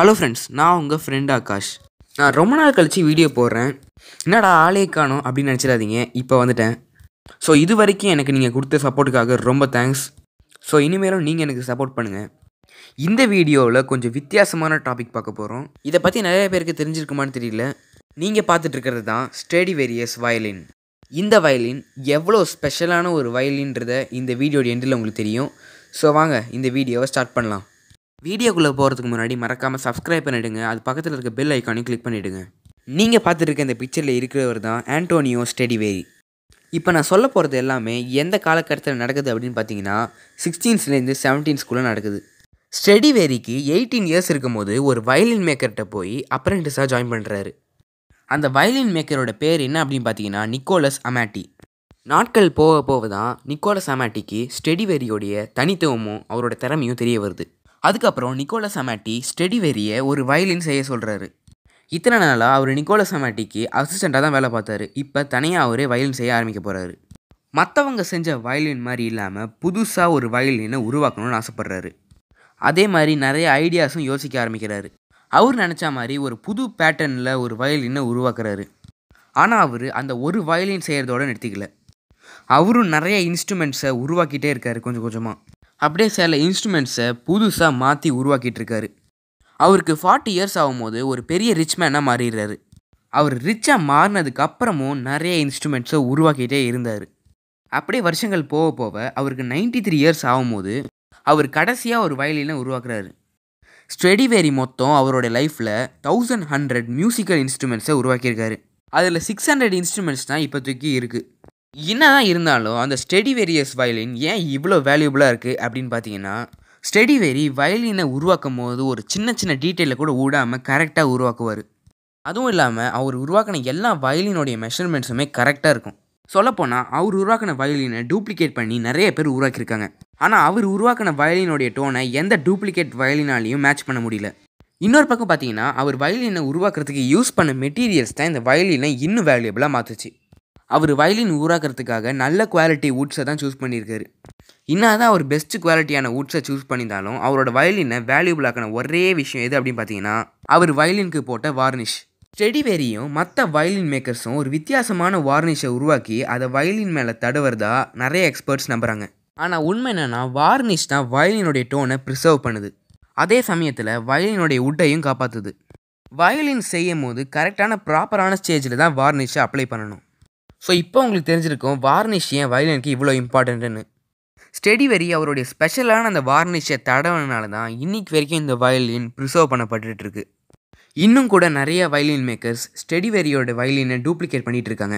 hello friends நான் உங்கள் friend Akash நான் ரொம்ப நாள் கழித்து வீடியோ போடுறேன் என்னடா ஆளே காணும் அப்படின்னு நினச்சிடாதீங்க இப்போ வந்துட்டேன் ஸோ இது வரைக்கும் எனக்கு நீங்கள் கொடுத்த சப்போர்ட்டுக்காக ரொம்ப தேங்க்ஸ் ஸோ இனிமேலும் நீங்கள் எனக்கு சப்போர்ட் பண்ணுங்கள் இந்த வீடியோவில் கொஞ்சம் வித்தியாசமான டாபிக் பார்க்க போகிறோம் இதை பற்றி நிறைய பேருக்கு தெரிஞ்சிருக்குமான்னு தெரியல நீங்கள் பார்த்துட்ருக்கிறது தான் ஸ்டேடி வேரியஸ் வயலின் இந்த வயலின் எவ்வளோ ஸ்பெஷலான ஒரு வயலின்றத இந்த வீடியோட எண்டில் உங்களுக்கு தெரியும் ஸோ வாங்க இந்த வீடியோவை ஸ்டார்ட் பண்ணலாம் வீடியோக்குள்ளே போகிறதுக்கு முன்னாடி மறக்காமல் சப்ஸ்கிரைப் பண்ணிவிடுங்க அது பக்கத்தில் இருக்க பெல் ஐக்கானையும் கிளிக் பண்ணிவிடுங்க நீங்கள் பார்த்துருக்க இந்த பிக்சரில் இருக்கிறவர் தான் ஆண்டோனியோ ஸ்டெடிவேரி இப்போ நான் சொல்ல போகிறது எல்லாமே எந்த காலகட்டத்தில் நடக்குது அப்படின்னு பார்த்தீங்கன்னா சிக்ஸ்டீன்ஸ்லேருந்து செவன்டீன்ஸ்குள்ளே நடக்குது ஸ்டெடிவேரிக்கு எயிட்டீன் இயர்ஸ் இருக்கும்போது ஒரு வயலின் மேக்கர்கிட்ட போய் அப்ரெண்டிஸாக ஜாயின் பண்ணுறாரு அந்த வயலின் மேக்கரோட பேர் என்ன அப்படின்னு பார்த்தீங்கன்னா நிக்கோலஸ் அமேட்டி நாட்கள் போக போக தான் நிக்கோலஸ் அமேட்டிக்கு ஸ்டெடிவேரியோடைய தனித்துவமும் அவரோட திறமையும் தெரிய வருது அதுக்கப்புறம் நிக்கோலஸ் அமேட்டி ஸ்டெடிவெரியை ஒரு வயலின் செய்ய சொல்கிறாரு இத்தனை நாளாக அவர் நிக்கோலஸ் அமேட்டிக்கு அசிஸ்டண்ட்டாக தான் வேலை பார்த்தாரு இப்போ தனியாக அவரே வயலின் செய்ய ஆரம்பிக்க போகிறாரு மற்றவங்க செஞ்ச வயலின் மாதிரி இல்லாமல் புதுசாக ஒரு வயலினை உருவாக்கணும்னு ஆசைப்பட்றாரு அதே மாதிரி நிறைய ஐடியாஸும் யோசிக்க ஆரம்பிக்கிறாரு அவர் நினச்ச மாதிரி ஒரு புது பேட்டர்னில் ஒரு வயலினை உருவாக்குறாரு ஆனால் அவர் அந்த ஒரு வயலின் செய்கிறதோடு நிறுத்திக்கல அவரும் நிறைய இன்ஸ்ட்ருமெண்ட்ஸை உருவாக்கிட்டே இருக்கார் கொஞ்சம் கொஞ்சமாக அப்படியே சில இன்ஸ்ட்ருமெண்ட்ஸை புதுசாக மாற்றி உருவாக்கிட்டு இருக்காரு அவருக்கு ஃபார்ட்டி இயர்ஸ் ஆகும்போது ஒரு பெரிய ரிச் மேனாக மாறிடுறாரு அவர் ரிச்சாக மாறினதுக்கு அப்புறமும் நிறைய இன்ஸ்ட்ருமெண்ட்ஸை உருவாக்கிட்டே இருந்தார் அப்படியே வருஷங்கள் போக போக அவருக்கு நைன்டி த்ரீ இயர்ஸ் ஆகும்போது அவர் கடைசியாக ஒரு வயலினை உருவாக்குறாரு ஸ்டெடிவேரி மொத்தம் அவரோட லைஃப்பில் தௌசண்ட் ஹண்ட்ரட் மியூசிக்கல் இன்ஸ்ட்ருமெண்ட்ஸை உருவாக்கியிருக்காரு அதில் சிக்ஸ் ஹண்ட்ரட் இன்ஸ்ட்ருமெண்ட்ஸ் தான் இப்போதைக்கு இருக்குது என்ன தான் இருந்தாலும் அந்த ஸ்டெடி வேரியஸ் வயலின் ஏன் இவ்வளோ வேல்யூபுளாக இருக்குது அப்படின்னு பார்த்தீங்கன்னா ஸ்டெடி வேரி வயலினை உருவாக்கும் போது ஒரு சின்ன சின்ன டீட்டெயிலில் கூட ஊடாமல் கரெக்டாக உருவாக்குவார் அதுவும் இல்லாமல் அவர் உருவாக்கின எல்லா வயலினுடைய மெஷர்மெண்ட்ஸுமே கரெக்டாக இருக்கும் சொல்லப்போனால் அவர் உருவாக்கின வயலினை டூப்ளிகேட் பண்ணி நிறைய பேர் உருவாக்கியிருக்காங்க ஆனால் அவர் உருவாக்கின வயலினுடைய டோனை எந்த டூப்ளிகேட் வயலினாலையும் மேட்ச் பண்ண முடியல இன்னொரு பக்கம் பார்த்தீங்கன்னா அவர் வயலினை உருவாக்குறதுக்கு யூஸ் பண்ண மெட்டீரியல்ஸ் தான் இந்த வயலினை இன்னும் வேல்யூபிளாக மாற்றுச்சு அவர் வயலின் ஊராக்கிறதுக்காக நல்ல குவாலிட்டி வுட்ஸை தான் சூஸ் பண்ணியிருக்காரு என்னதான் அவர் பெஸ்ட் குவாலிட்டியான வுட்ஸை சூஸ் பண்ணியிருந்தாலும் அவரோட வயலினை வேல்யூபிளாக்கான ஒரே விஷயம் எது அப்படின்னு பார்த்தீங்கன்னா அவர் வயலினுக்கு போட்ட வார்னிஷ் ஸ்டெடிவேரியும் மற்ற வயலின் மேக்கர்ஸும் ஒரு வித்தியாசமான வார்னிஷை உருவாக்கி அதை வயலின் மேலே தடுவறதா நிறைய எக்ஸ்பர்ட்ஸ் நம்புகிறாங்க ஆனால் உண்மை என்னென்னா வார்னிஷ் தான் வயலினுடைய டோனை ப்ரிசர்வ் பண்ணுது அதே சமயத்தில் வயலினுடைய உட்டையும் காப்பாற்றுது வயலின் செய்யும் போது கரெக்டான ப்ராப்பரான ஸ்டேஜில் தான் வார்னிஷை அப்ளை பண்ணணும் ஸோ இப்போ உங்களுக்கு தெரிஞ்சிருக்கும் வார்னிஷ் ஏன் வயலினுக்கு இவ்வளோ இம்பார்ட்டன்ட்டுன்னு ஸ்டெடிவெரி அவருடைய ஸ்பெஷலான அந்த வார்னிஷை தடவினால தான் இன்றைக்கு வரைக்கும் இந்த வயலின் ப்ரிசர்வ் பண்ணப்பட்டுருக்கு இன்னும் கூட நிறைய வயலின் மேக்கர்ஸ் ஸ்டெடிவெரியோட வயலினை டூப்ளிகேட் பண்ணிகிட்டு இருக்காங்க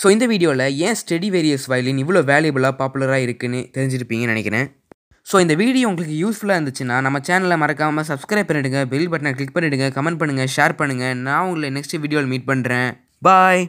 ஸோ இந்த வீடியோவில் ஏன் ஸ்டெடி வேரியஸ் வயலின் இவ்வளோ வேல்யூபிளாக பாப்புலராக இருக்குன்னு தெரிஞ்சிருப்பீங்கன்னு நினைக்கிறேன் ஸோ இந்த வீடியோ உங்களுக்கு யூஸ்ஃபுல்லாக இருந்துச்சுன்னா நம்ம சேனலை மறக்காமல் சப்ஸ்கிரைப் பண்ணிவிடுங்க பெல் பட்டனை கிளிக் பண்ணிவிடுங்க கமெண்ட் பண்ணுங்கள் ஷேர் பண்ணுங்கள் நான் உங்களை நெக்ஸ்ட் வீடியோவில் மீட் பண்ணுறேன் பாய்